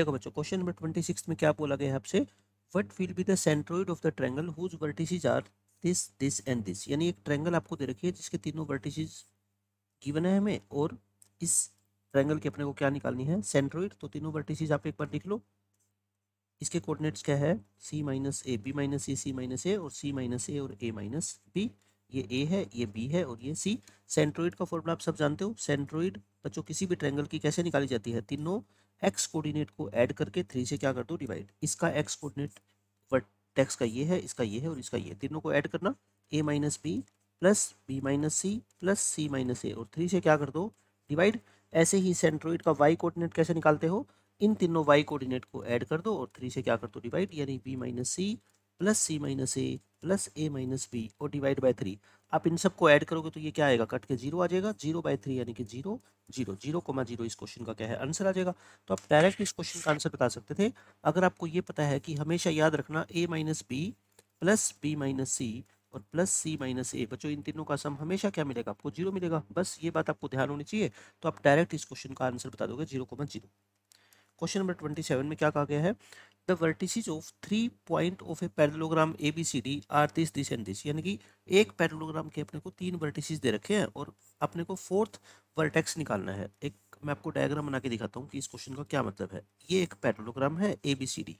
देखो बच्चों question number twenty six में क्या बोला गया है आपसे what will be the centroid of the triangle whose vertices are this this and this यानी एक ट्रैंगल आपको दे रखी है जिसके तीनों वर्टिसेस गिवन है हमें और इस ट्रैंगल के अपने को क्या निकालनी है सेंट्रोइड तो तीनों वर्टिसेस आप एक बार लिख लो इसके कोऑर्डिनेट्स क्या है C minus A B minus A C minus A और सी माइनस ए और ए माइनस बी ये ए है ये बी है और ये सी सेंट्रोइड का फॉर्मूला आप सब जानते हो सेंट्रोइड बच्चों किसी भी ट्रैंगल की कैसे निकाली जाती है तीनों एक्स कोऑर्डिनेट को ऐड करके थ्री से क्या कर दो डिवाइड इसका एक्स कोऑर्डिनेट वर्टेक्स का ये है इसका ये है और इसका ये तीनों को ऐड करना A minus B plus B minus C plus C minus A और थ्री से क्या कर दो डिवाइड ऐसे ही सेंट्रोइड का वाई कोऑर्डिनेट कैसे निकालते हो इन तीनों वाई कोऑर्डिनेट को ऐड कर दो और थ्री से क्या कर दो डिवाइड यानी B minus C plus C minus A plus A minus B और डिवाइड बाय थ्री आप इन सबको ऐड करोगे तो ये क्या आएगा कट के जीरो आ जाएगा जीरो बाय थ्री यानी कि zero zero zero comma zero इस क्वेश्चन का क्या है आंसर आ जाएगा तो आप डायरेक्ट इस क्वेश्चन का आंसर बता सकते थे अगर आपको ये पता है कि हमेशा याद रखना A minus B plus B minus C और प्लस सी माइनस ए बच्चों इन तीनों का सम हमेशा क्या मिलेगा आपको जीरो मिलेगा बस ये बात आपको ध्यान होनी चाहिए तो आप डायरेक्ट इस क्वेश्चन का आंसर बता दोगे zero comma zero question number twenty seven में क्या कहा गया है the vertices of three point of a parallelogram A B C D are this this and this यानी कि एक पैरलोग्राम के अपने को तीन वर्टिसज दे रखे हैं और अपने को फोर्थ वर्टेक्स निकालना है एक मैं आपको डायग्राम बना के दिखाता हूँ कि इस क्वेश्चन का क्या मतलब है ये एक पैरलोग्राम है ए बी सी डी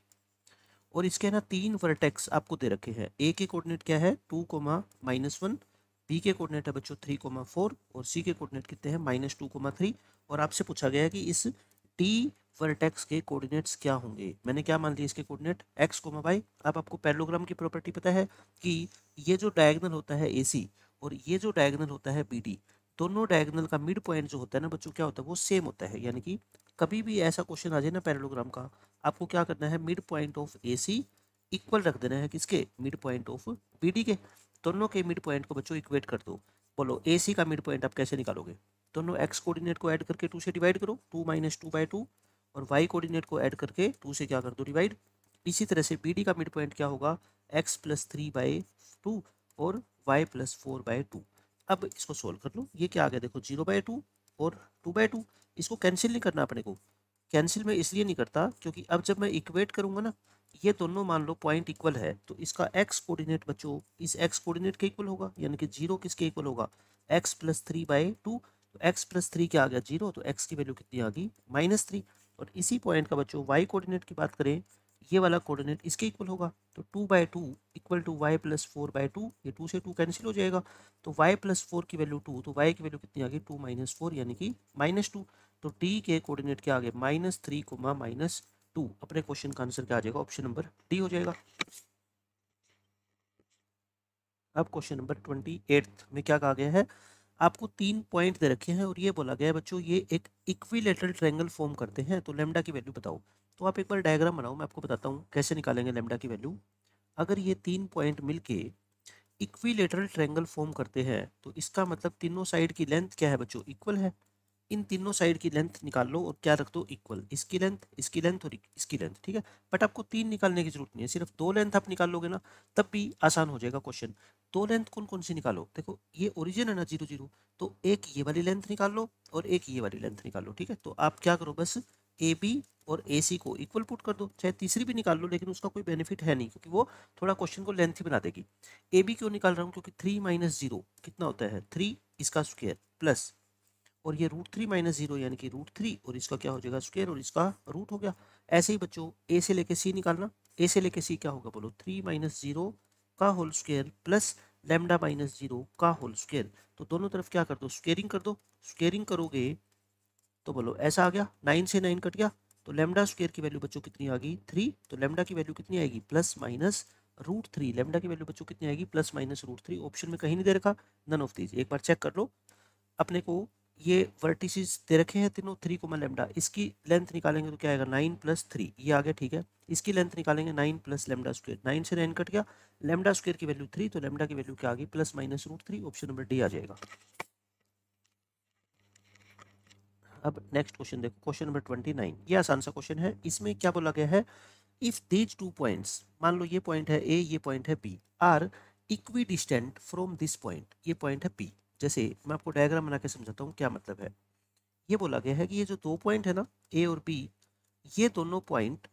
और इसके ना तीन वर्टेक्स आपको दे रखे हैं ए के कोऑर्डिनेट क्या है two comma minus one B के कोऑर्डिनेट है बच्चों थ्री कोमा फोर और सी के कोऑर्डिनेट कितने हैं माइनस टू कोमा थ्री और आपसे पूछा गया है कि इस डी वर्टेक्स के कोऑर्डिनेट्स क्या होंगे मैंने क्या मान लिया इसके कोऑर्डिनेट एक्स कोमा वाई अब आपको पैरोग्राम की प्रॉपर्टी पता है कि ये जो डायगनल होता है ए और ये जो डायगनल होता है बी दोनों डायगनल का मिड पॉइंट जो होता है ना बच्चों क्या होता है वो सेम होता है यानी कि कभी भी ऐसा क्वेश्चन आ जाए ना पैरलोग्राम का आपको क्या करना है mid point of A equal रख देना है किसके मिड पॉइंट ऑफ बी के दोनों के मिड पॉइंट को बच्चों इक्वेट कर दो बोलो ए का मिड पॉइंट आप कैसे निकालोगे दोनों एक्स कोऑर्डिनेट को ऐड करके टू से डिवाइड करो two minus two by two और वाई कोऑर्डिनेट को ऐड करके टू से क्या कर दो डिवाइड इसी तरह से बी का मिड पॉइंट क्या होगा X plus three by two और Y plus four by two अब इसको सोल्व कर लो ये क्या आ गया देखो जीरो बाई टू और टू बाई टू इसको कैंसिल नहीं करना अपने को कैंसिल मैं इसलिए नहीं करता क्योंकि अब जब मैं इक्वेट करूँगा ना ये दोनों मान लो पॉइंट इक्वल है तो इसका एक्स कोऑर्डिनेट बच्चों इस एक्स कोऑर्डिनेट के इक्वल होगा यानी कि जीरो किसके इक्वल होगा X plus three by two तो एक्स प्लस थ्री क्या आ गया जीरो तो एक्स की वैल्यू कितनी आ गई माइनस थ्री और इसी पॉइंट का बच्चों वाई कोऑर्डिनेट की बात करें ये वाला कोऑर्डिनेट इसके इक्वल होगा तो two by two equal to Y plus four by two ये टू से टू कैंसिल हो जाएगा तो वाई प्लस फोर की वैल्यू टू तो वाई की वैल्यू कितनी आ गई टू माइनस फोर यानी कि माइनस टू तो टी के कोऑर्डिनेट क्या आ गए minus three comma minus two अपने क्वेश्चन का आंसर क्या आ जाएगा ऑप्शन नंबर डी हो जाएगा अब क्वेश्चन नंबर ट्वेंटी एट्थ में क्या कहा गया है आपको तीन पॉइंट दे रखे हैं और ये बोला गया है बच्चों ये एक इक्विलेटरल ट्रैंगल फॉर्म करते हैं तो लेमडा की वैल्यू बताओ तो आप एक बार डायग्राम बनाओ मैं आपको बताता हूँ कैसे निकालेंगे लेमडा की वैल्यू अगर ये तीन पॉइंट मिलके इक्विलेटरल ट्रैंगल फॉर्म करते हैं तो इसका मतलब तीनों साइड की लेंथ क्या है बच्चों इक्वल है इन तीनों साइड की लेंथ निकाल लो और क्या रख दो इक्वल इसकी लेंथ इसकी लेंथ और इसकी लेंथ ठीक है बट आपको तीन निकालने की जरूरत नहीं है सिर्फ दो लेंथ आप निकाल लोगे ना तब भी आसान हो जाएगा क्वेश्चन दो लेंथ कौन कौन सी निकालो देखो ये ओरिजिन है ना जीरो जीरो तो एक ये वाली लेंथ निकाल लो और एक ये वाली लेंथ निकाल लो ठीक है तो आप क्या करो बस ए बी और ए सी को इक्वल पुट कर दो चाहे तीसरी भी निकाल लो लेकिन उसका कोई बेनिफिट है नहीं क्योंकि वो थोड़ा क्वेश्चन को लेंथ ही बना देगी ए बी क्यों निकाल रहा हूँ क्योंकि थ्री माइनस जीरो कितना होता है थ्री इसका स्क्वेयर प्लस और ये रूट थ्री माइनस जीरो यानी कि रूट थ्री और इसका क्या हो जाएगा स्क्वेयर और इसका रूट हो गया ऐसे ही बच्चों ए से लेके सी निकालना ए से लेके सी क्या होगा बोलो थ्री माइनस जीरो का whole square plus lambda minus zero का होल स्क्वेयर तो दोनों तरफ क्या कर दो स्क्वेयरिंग कर दो स्क्वेयरिंग करोगे तो बोलो ऐसा आ गया नाइन से नाइन कट गया तो लेमडा स्क्वेयर की वैल्यू बच्चों कितनी आ गई थ्री तो लेमडा की वैल्यू कितनी आएगी plus minus root three lambda की वैल्यू बच्चों कितनी आएगी plus minus root three option में कहीं नहीं दे रखा नन ऑफ दीज एक बार चेक कर लो अपने को ये वर्टिसेस दे रखे हैं तीनों थ्री को मैं लेमडा इसकी लेंथ निकालेंगे तो क्या आएगा नाइन प्लस थ्री ये आ गया ठीक है इसकी लेंथ निकालेंगे nine plus lambda square nine से नाइन कट गया लेमडा स्क्वेयर की वैल्यू थ्री तो लेमडा की वैल्यू क्या आ गई plus minus root three option number D आ जाएगा अब नेक्स्ट क्वेश्चन देखो क्वेश्चन नंबर ट्वेंटी नाइन ये आसान सा क्वेश्चन है इसमें क्या बोला गया है इफ दीज टू पॉइंट्स मान लो ये पॉइंट है ए ये पॉइंट है B are equidistant from this point ये पॉइंट है पी जैसे मैं आपको डायग्राम बना के समझाता हूँ क्या मतलब है ये बोला गया है कि ये जो दो पॉइंट है ना ए और बी ये दोनों पॉइंट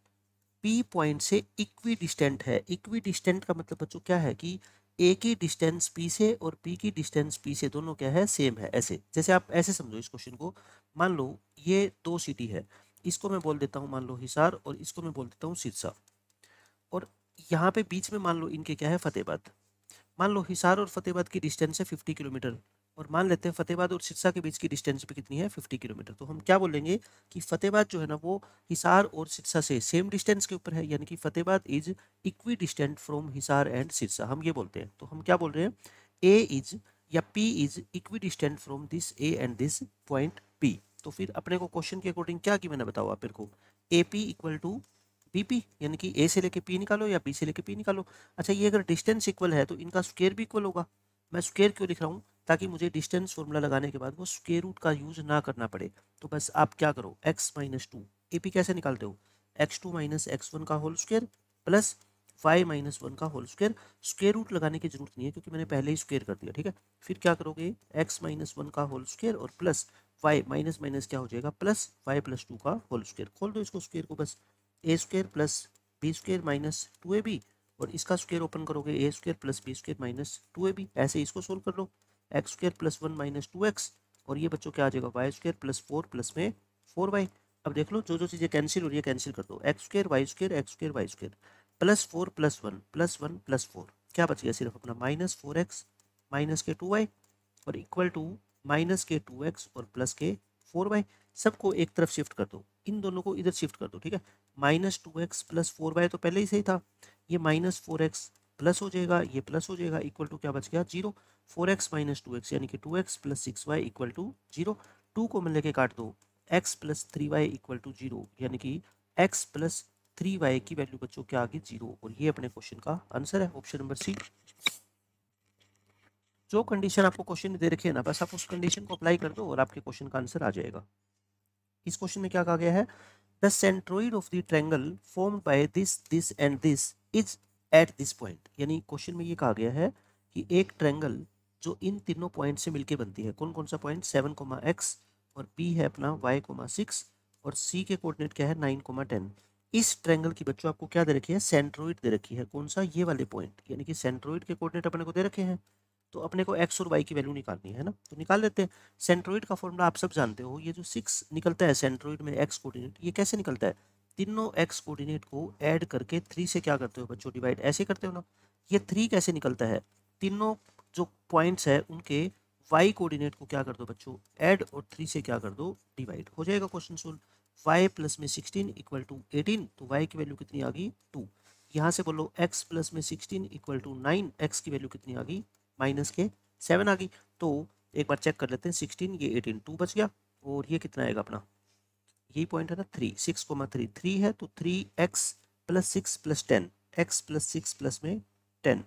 पी पॉइंट से इक्वी डिस्टेंट है इक्वी डिस्टेंट का मतलब बच्चों क्या है कि ए की डिस्टेंस पी से और पी की डिस्टेंस पी से दोनों क्या है सेम है ऐसे जैसे आप ऐसे समझो इस क्वेश्चन को मान लो ये दो सिटी है इसको मैं बोल देता हूँ मान लो हिसार और इसको मैं बोल देता हूँ सिरसा और यहाँ पे बीच में मान लो इनके क्या है फतेहबाद मान लो हिसार और फतेहबाद की डिस्टेंस है फिफ्टी किलोमीटर और मान लेते हैं फतेहबाद और सिरसा के बीच की डिस्टेंस भी कितनी है 50 किलोमीटर तो हम क्या बोलेंगे कि फतेहबाद जो है ना वो हिसार और सिरसा से सेम डिस्टेंस के ऊपर है यानी कि Fatehabad is equidistant from Hisar and Sirsa हम ये बोलते हैं तो हम क्या बोल रहे हैं ए इज या P is equidistant from this A and this point P तो फिर अपने को क्वेश्चन के अकॉर्डिंग क्या की मैंने बताओ आप को A P equal to B यानी कि ए से लेके पी निकालो या बी से लेके पी निकालो अच्छा ये अगर डिस्टेंस इक्वल है तो इनका स्क्वेयर भी इक्वल होगा मैं स्क्वेयर क्यों लिख रहा हूँ ताकि मुझे डिस्टेंस फॉर्मूला लगाने के बाद वो स्केयर रूट का यूज़ ना करना पड़े तो बस आप क्या करो X minus two A P कैसे निकालते हो X two minus X one का whole square plus Y minus one का होल स्क्वेयर स्केयर रूट लगाने की जरूरत नहीं है क्योंकि मैंने पहले ही स्क्वेयर कर दिया ठीक है फिर क्या करोगे एक्स माइनस वन का होल स्क्वेयर और प्लस वाई माइनस माइनस क्या हो जाएगा प्लस वाई प्लस टू का होल स्क्वेयर खोल दो इसको स्क्वेयर को बस A square plus B square minus two A B और इसका स्क्वेयर ओपन करोगे A square plus B square minus two A B ऐसे इसको सोल्व कर लो X square plus one minus two X और ये बच्चों क्या आ जाएगा Y square plus four plus में फोर वाई अब देख लो जो जो चीज़ें कैंसिल हो रही है कैंसिल कर दो X square Y square X square Y square plus four plus one plus one plus four क्या बच गया सिर्फ अपना माइनस फोर एक्स माइनस के टू वाई और इक्वल टू माइनस के टू एक्स और प्लस के फोर वाई सबको एक तरफ शिफ्ट कर दो इन दोनों को इधर शिफ्ट कर दो ठीक है minus two X plus four Y तो पहले ही सही था ये माइनस फोर एक्स प्लस हो जाएगा ये प्लस हो जाएगा इक्वल टू क्या बच गया zero four X minus two X यानी कि two X plus six Y equal to zero two को लेके काट दो X plus three Y equal to zero यानी कि एक्स प्लस थ्री वाई की वैल्यू बच्चों क्या आ गई जीरो और ये अपने क्वेश्चन का आंसर है ऑप्शन नंबर सी जो कंडीशन आपको क्वेश्चन दे रखे है ना बस आप उस कंडीशन को अप्लाई कर दो और आपके क्वेश्चन का आंसर आ जाएगा इस क्वेश्चन में क्या कहा गया है the centroid of the triangle formed by this this and this is at this point यानी क्वेश्चन में ये कहा गया है कि एक ट्रैंगल जो इन तीनों पॉइंट से मिलके बनती है कौन कौन सा पॉइंट सेवन कोमा एक्स और बी है अपना वाई कोमा सिक्स और सी के कोऑर्डिनेट क्या है नाइन कोमा टेन इस ट्रेंगल की बच्चों आपको क्या दे रखी है सेंट्रोइड दे रखी है कौन सा ये वाले पॉइंट यानी कि सेंट्रोइड के कोऑर्डिनेट अपने को दे रखे हैं तो अपने को एक्स और वाई की वैल्यू निकालनी है ना तो निकाल लेते हैं सेंट्रोइड का फॉर्मूला आप सब जानते हो ये जो सिक्स निकलता है सेंट्रोइड में एक्स कोऑर्डिनेट ये कैसे निकलता है तीनों एक्स कोऑर्डिनेट को ऐड करके थ्री से क्या करते हो बच्चों डिवाइड ऐसे करते हो ना ये थ्री कैसे निकलता है तीनों जो पॉइंट्स है उनके वाई कोऑर्डिनेट को क्या कर दो बच्चों एड और थ्री से क्या कर दो डिवाइड हो जाएगा क्वेश्चन सोल्व वाई प्लस में सिक्सटीन इक्वल टू एटीन तो वाई की वैल्यू कितनी आ गई टू यहाँ से बोलो एक्स प्लस में sixteen equal to nine X की वैल्यू कितनी आ गई माइनस के सेवन आ गई तो एक बार चेक कर लेते हैं सिक्सटीन ये एटीन टू बच गया और ये कितना आएगा अपना यही पॉइंट है ना three six comma three three है तो three X plus six plus ten X plus six plus में टेन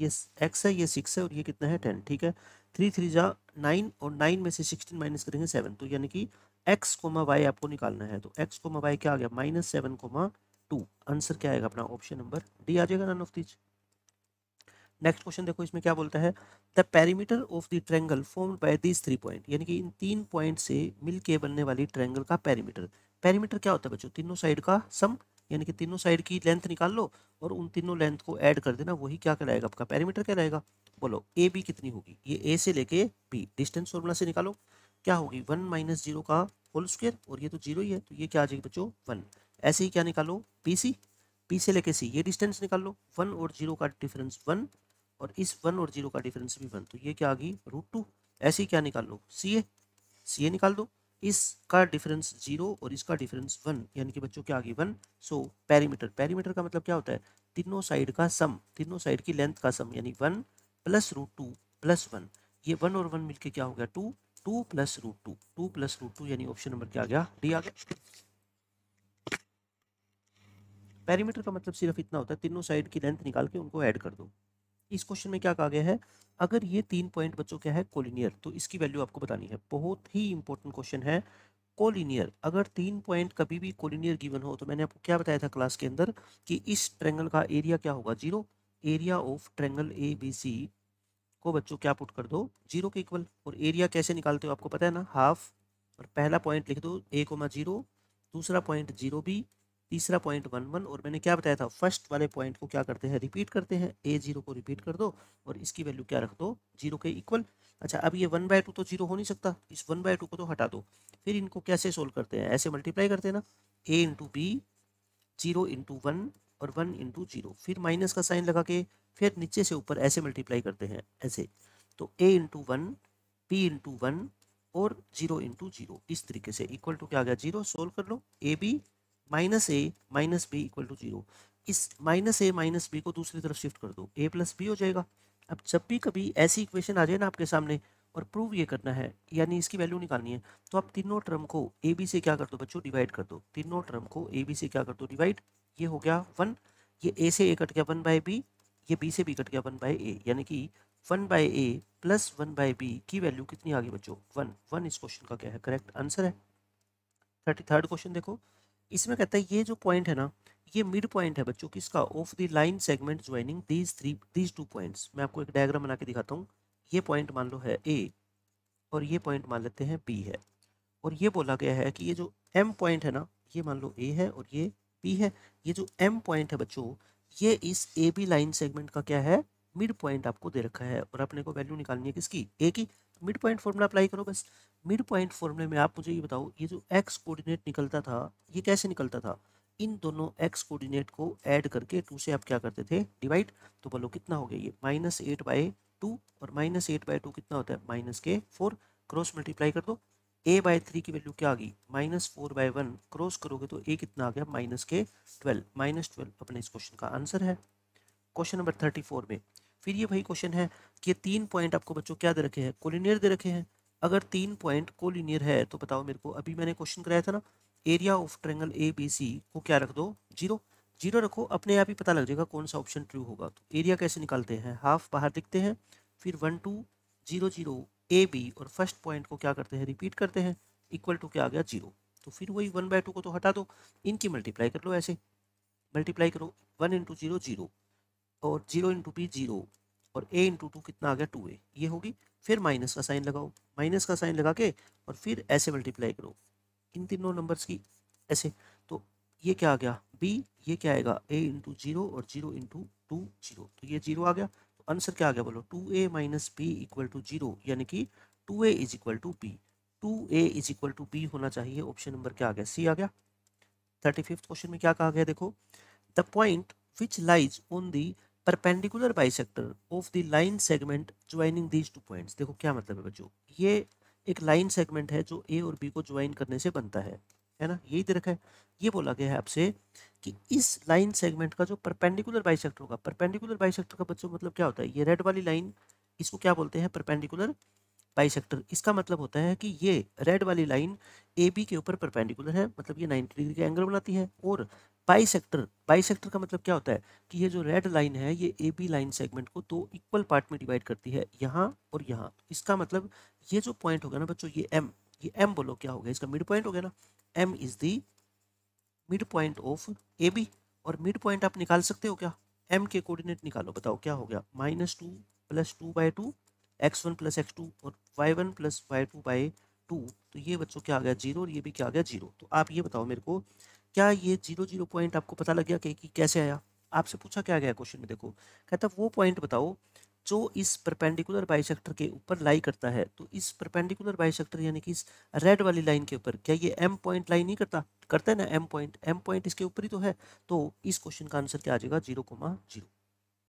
ये एक्स है ये सिक्स है और ये कितना है टेन ठीक है थ्री थ्री जा नाइन और नाइन में से सिक्सटीन माइनस करेंगे सेवन तो यानी कि एक्स कोमा वाई आपको निकालना है तो एक्स कोमा वाई क्या आ गया minus seven comma two answer क्या आएगा अपना ऑप्शन नंबर डी आ जाएगा none of these next question देखो इसमें क्या बोलता है the perimeter of the triangle form by this three point यानी कि इन तीन पॉइंट से मिल बनने वाली ट्रैंगल का पैरीमीटर पैरीमीटर क्या होता है बच्चों तीनों साइड का सम यानी कि तीनों साइड की लेंथ निकाल लो और उन तीनों लेंथ को ऐड कर देना वही क्या कहलाएगा आपका पैरामीटर क्या रहेगा बोलो ए बी कितनी होगी ये ए से लेके बी डिस्टेंस फॉर्मूला से निकालो क्या होगी वन माइनस जीरो का होल स्क्वेयर और ये तो जीरो ही है तो ये क्या आ जाएगी बच्चों वन ऐसे ही क्या निकालो पी सी पी से लेके सी ये डिस्टेंस निकाल लो वन और जीरो का डिफरेंस वन और इस वन और जीरो का डिफरेंस भी वन तो ये क्या आ गई रूट टू ऐसे ही क्या निकाल लो सी ए सी ए निकाल दो इसका डिफरेंस जीरो और इसका डिफरेंस वन यानी कि बच्चों क्या आगे वन सो पैरीमीटर पैरीमीटर का मतलब क्या होता है तीनों साइड का सम तीनों साइड की लेंथ का सम यानी one plus root two plus one ये वन और वन मिलके क्या हो गया two two plus root two two plus root two यानी ऑप्शन नंबर क्या आ गया डी आ गया पैरीमीटर का मतलब सिर्फ इतना होता है तीनों साइड की लेंथ निकाल के उनको ऐड कर दो इस क्वेश्चन में क्या कहा गया है अगर ये तीन पॉइंट बच्चों क्या है कोलिनियर तो इसकी वैल्यू आपको बतानी है बहुत ही इंपॉर्टेंट क्वेश्चन है कोलिनियर अगर तीन पॉइंट कभी भी कोलिनियर गिवन हो तो मैंने आपको क्या बताया था क्लास के अंदर कि इस ट्रेंगल का एरिया क्या होगा zero area of triangle A B C को बच्चों क्या पुट कर दो जीरो के इक्वल और एरिया कैसे निकालते हो आपको पता है ना हाफ और पहला पॉइंट लिख दो ए कोमा जीरो दूसरा पॉइंट जीरो बी तीसरा पॉइंट वन वन और मैंने क्या बताया था फर्स्ट वाले पॉइंट को क्या करते हैं रिपीट करते हैं ए जीरो को रिपीट कर दो और इसकी वैल्यू क्या रख दो जीरो के इक्वल अच्छा अब ये वन बाय टू तो जीरो हो नहीं सकता इस वन बाय टू को तो हटा दो फिर इनको कैसे सोल्व करते हैं ऐसे मल्टीप्लाई करते हैं ना A into B zero into one और वन इंटू जीरो फिर माइनस का साइन लगा के फिर नीचे से ऊपर ऐसे मल्टीप्लाई करते हैं ऐसे तो A into one B into one और जीरो इंटू जीरो इस तरीके से इक्वल टू क्या आ गया जीरो सोल्व कर लो A B minus A minus B equal to zero इस माइनस ए माइनस बी को दूसरी तरफ शिफ्ट कर दो ए प्लस बी हो जाएगा अब जब भी कभी ऐसी इक्वेशन आ जाए ना आपके सामने और प्रूव ये करना है यानी इसकी वैल्यू निकालनी है तो आप तीनों टर्म को ए बी से क्या कर दो बच्चों डिवाइड कर दो तीनों टर्म को ए बी से क्या कर दो डिवाइड ये हो गया वन ये ए से ए कट गया वन बाय बी ये बी से बी कट गया वन बाय ए यानी कि one by A plus one by B की वैल्यू कितनी आ गई बच्चों वन वन इस क्वेश्चन का क्या है करेक्ट आंसर है थर्टी थर्ड क्वेश्चन देखो इसमें कहता है ये जो पॉइंट है ना ये मिड पॉइंट है बच्चों किसका of the line segment joining these three these two points मैं आपको एक डायग्राम बना के दिखाता हूँ ये पॉइंट मान लो है ए और ये पॉइंट मान लेते हैं बी है और ये बोला गया है कि ये जो एम पॉइंट है ना ये मान लो ए है और ये बी है ये जो एम पॉइंट है बच्चों ये इस ए बी लाइन सेगमेंट का क्या है मिड पॉइंट आपको दे रखा है और अपने को वैल्यू निकालनी है किसकी ए की मिड पॉइंट फॉर्मूला अप्लाई करो बस मिड पॉइंट फॉर्मूले में आप मुझे ये बताओ ये जो एक्स कोऑर्डिनेट निकलता था ये कैसे निकलता था इन दोनों एक्स कोऑर्डिनेट को ऐड करके टू से आप क्या करते थे डिवाइड तो बोलो कितना हो गया ये माइनस एट बाई टू और माइनस एट बाई टू कितना होता है माइनस के फोर क्रॉस मल्टीप्लाई कर दो ए बाय थ्री की वैल्यू क्या आ गई minus four by one cross करोगे तो ए कितना आ गया माइनस के ट्वेल्व माइनस ट्वेल्व अपने इस क्वेश्चन का आंसर है क्वेश्चन नंबर थर्टी फोर में फिर ये वही क्वेश्चन है कि ये तीन पॉइंट आपको बच्चों क्या दे रखे हैं कोलिनियर दे रखे हैं अगर तीन पॉइंट कोलिनियर है तो बताओ मेरे को अभी मैंने क्वेश्चन कराया था ना area of triangle A B C को क्या रख दो जीरो जीरो रखो अपने आप ही पता लग जाएगा कौन सा ऑप्शन ट्रू होगा तो एरिया कैसे निकालते हैं हाफ बाहर दिखते हैं फिर one two zero zero A B और फर्स्ट पॉइंट को क्या करते हैं रिपीट करते हैं इक्वल टू क्या आ गया जीरो तो फिर वही वन बाय टू को तो हटा दो इनकी मल्टीप्लाई कर लो ऐसे मल्टीप्लाई करो वन इंटू जीरो जीरो और जीरो इंटू पी जीरो और ए इंटू टू कितना आ गया टू ए ये होगी फिर माइनस का साइन लगाओ माइनस का साइन लगा के और फिर ऐसे मल्टीप्लाई करो इन तीनों नंबर्स की ऐसे तो ये क्या आ गया बी ये क्या आएगा ए इंटू जीरो और जीरो इंटू टू जीरो तो ये जीरो आ गया तो आंसर क्या आ गया बोलो two A minus B equal to zero यानी कि two A is equal to B two A is equal to B होना चाहिए ऑप्शन नंबर क्या आ गया सी आ गया थर्टी फिफ्थ क्वेश्चन में क्या कहा गया देखो the point which lies on the perpendicular bisector of the line segment joining these two points देखो क्या मतलब है बच्चों ये एक लाइन सेगमेंट है जो ए और बी को ज्वाइन करने से बनता है है ना यही दे तो रखा है ये बोला गया है आपसे कि इस लाइन सेगमेंट का जो परपेंडिकुलर बाइसेक्टर होगा परपेंडिकुलर बाइसेक्टर का बच्चों मतलब क्या होता है ये रेड वाली लाइन इसको क्या बोलते हैं परपेंडिकुलर पाई सेक्टर इसका मतलब होता है कि ये रेड वाली लाइन ए बी के ऊपर परपेंडिकुलर है मतलब ये 90 डिग्री का एंगल बनाती है और पाई सेक्टर पाई सेक्टर का मतलब क्या होता है कि ये जो रेड लाइन है ये ए बी लाइन सेगमेंट को दो इक्वल पार्ट में डिवाइड करती है यहाँ और यहाँ इसका मतलब ये जो पॉइंट होगा ना बच्चों ये एम ये एम बोलो क्या होगा इसका मिड पॉइंट हो गया ना M is the mid point of A B और मिड पॉइंट आप निकाल सकते हो क्या एम के कोऑर्डिनेट निकालो बताओ क्या हो गया minus two plus two by two X one plus X two और Y one plus Y two by two तो ये बच्चों क्या आ गया जीरो और ये भी क्या आ गया जीरो तो आप ये बताओ मेरे को क्या ये जीरो जीरो पॉइंट आपको पता लग गया कि, कैसे आया आपसे पूछा क्या गया क्वेश्चन में देखो कहता वो पॉइंट बताओ जो इस परपेंडिकुलर बाइसेक्टर के ऊपर लाई करता है तो इस परपेंडिकुलर बाइसेक्टर यानी कि इस रेड वाली लाइन के ऊपर क्या ये एम पॉइंट लाई नहीं करता करता है ना एम पॉइंट एम पॉइंट इसके ऊपर ही तो है तो इस क्वेश्चन का आंसर क्या आ जाएगा जीरो कोमा जीरो